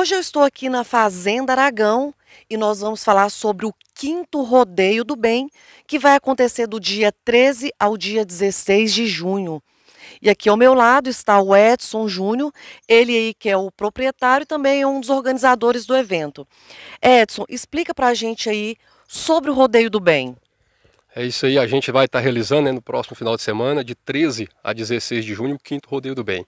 Hoje eu estou aqui na Fazenda Aragão e nós vamos falar sobre o quinto rodeio do bem, que vai acontecer do dia 13 ao dia 16 de junho. E aqui ao meu lado está o Edson Júnior, ele aí que é o proprietário e também é um dos organizadores do evento. Edson, explica para a gente aí sobre o Rodeio do Bem. É isso aí, a gente vai estar realizando né, no próximo final de semana, de 13 a 16 de junho, o quinto Rodeio do Bem.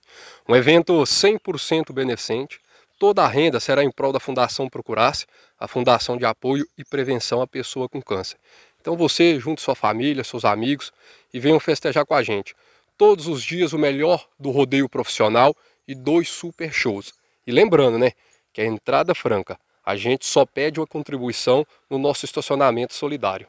Um evento 100% beneficente, toda a renda será em prol da Fundação Procurasse, a Fundação de Apoio e Prevenção à Pessoa com Câncer. Então você, junto sua família, seus amigos e venham festejar com a gente. Todos os dias o melhor do rodeio profissional e dois super shows. E lembrando, né, que a é entrada franca, a gente só pede uma contribuição no nosso estacionamento solidário.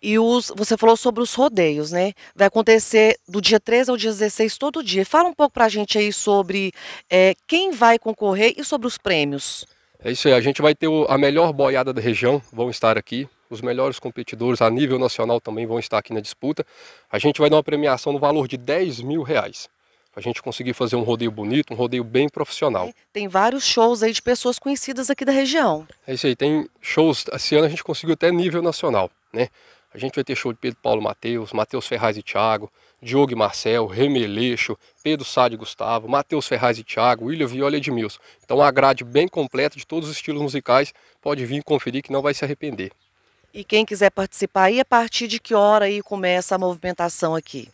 E os, você falou sobre os rodeios, né? Vai acontecer do dia 13 ao dia 16 todo dia. Fala um pouco para a gente aí sobre é, quem vai concorrer e sobre os prêmios. É isso aí, a gente vai ter o, a melhor boiada da região, vão estar aqui. Os melhores competidores a nível nacional também vão estar aqui na disputa. A gente vai dar uma premiação no valor de 10 mil reais a gente conseguir fazer um rodeio bonito, um rodeio bem profissional. É, tem vários shows aí de pessoas conhecidas aqui da região. É isso aí, tem shows, esse ano a gente conseguiu até nível nacional, né? A gente vai ter show de Pedro Paulo Mateus, Matheus Ferraz e Thiago, Diogo e Marcel, Remeleixo, Pedro Sá e Gustavo, Matheus Ferraz e Thiago, William Viola e Edmilson. Então a grade bem completa de todos os estilos musicais, pode vir conferir que não vai se arrepender. E quem quiser participar e a partir de que hora aí começa a movimentação aqui?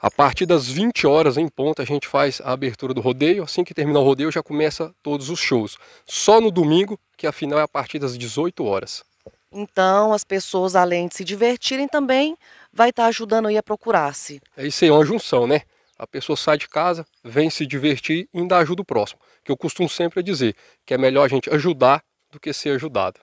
A partir das 20 horas em ponto a gente faz a abertura do rodeio. Assim que terminar o rodeio já começa todos os shows. Só no domingo, que afinal é a partir das 18 horas. Então, as pessoas, além de se divertirem, também vai estar tá ajudando aí a procurar-se. É isso aí, é uma junção, né? A pessoa sai de casa, vem se divertir e ainda ajuda o próximo. Que eu costumo sempre dizer que é melhor a gente ajudar do que ser ajudado.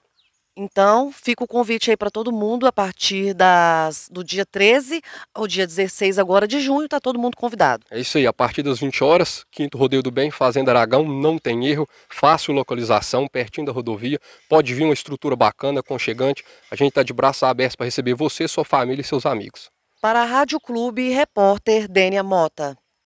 Então, fica o convite aí para todo mundo a partir das, do dia 13 ao dia 16 agora de junho, tá todo mundo convidado. É isso aí, a partir das 20 horas, quinto rodeio do bem, Fazenda Aragão, não tem erro, fácil localização, pertinho da rodovia, pode vir uma estrutura bacana, conchegante. A gente tá de braços abertos para receber você, sua família e seus amigos. Para a Rádio Clube, repórter Dênia Mota.